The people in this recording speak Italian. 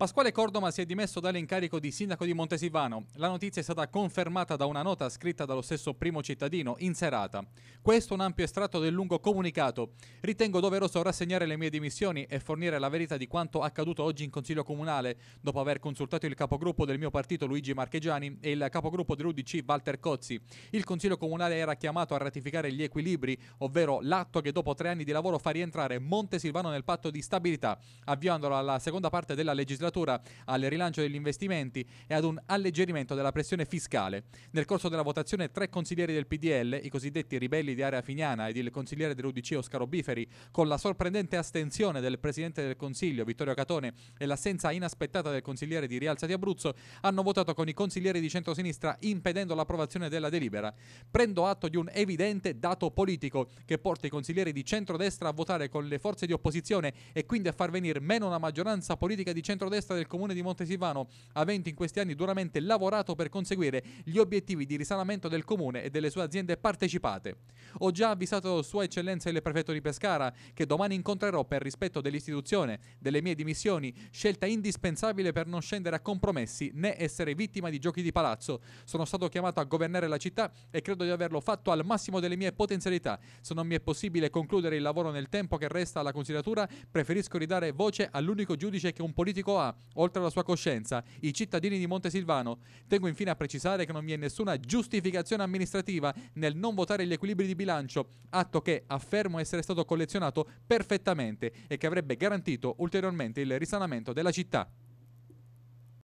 Pasquale Cordoma si è dimesso dall'incarico di sindaco di Montesilvano. La notizia è stata confermata da una nota scritta dallo stesso primo cittadino in serata. Questo è un ampio estratto del lungo comunicato. Ritengo doveroso rassegnare le mie dimissioni e fornire la verità di quanto accaduto oggi in Consiglio Comunale, dopo aver consultato il capogruppo del mio partito Luigi Marchegiani e il capogruppo dell'Udc Walter Cozzi. Il Consiglio Comunale era chiamato a ratificare gli equilibri, ovvero l'atto che dopo tre anni di lavoro fa rientrare Montesilvano nel patto di stabilità, avviandolo alla seconda parte della legislazione legislatura al rilancio degli investimenti e ad un alleggerimento della pressione fiscale. Nel corso della votazione tre consiglieri del PDL, i cosiddetti ribelli di area finiana ed il consigliere dell'UDC Oscaro Biferi, con la sorprendente astensione del Presidente del Consiglio Vittorio Catone e l'assenza inaspettata del consigliere di Rialza di Abruzzo, hanno votato con i consiglieri di centrosinistra impedendo l'approvazione della delibera. Prendo atto di un evidente dato politico che porta i consiglieri di centrodestra a votare con le forze di opposizione e quindi a far venire meno una maggioranza politica di centrodestra testa del comune di Montesivano, avendo in questi anni duramente lavorato per conseguire gli obiettivi di risanamento del comune e delle sue aziende partecipate. Ho già avvisato Sua Eccellenza il prefetto di Pescara che domani incontrerò per rispetto dell'istituzione, delle mie dimissioni, scelta indispensabile per non scendere a compromessi né essere vittima di giochi di palazzo. Sono stato chiamato a governare la città e credo di averlo fatto al massimo delle mie potenzialità. Se non mi è possibile concludere il lavoro nel tempo che resta alla consigliatura, preferisco ridare voce all'unico giudice che un politico ha, oltre alla sua coscienza, i cittadini di Montesilvano. Tengo infine a precisare che non vi è nessuna giustificazione amministrativa nel non votare gli equilibri di bilancio, atto che affermo essere stato collezionato perfettamente e che avrebbe garantito ulteriormente il risanamento della città.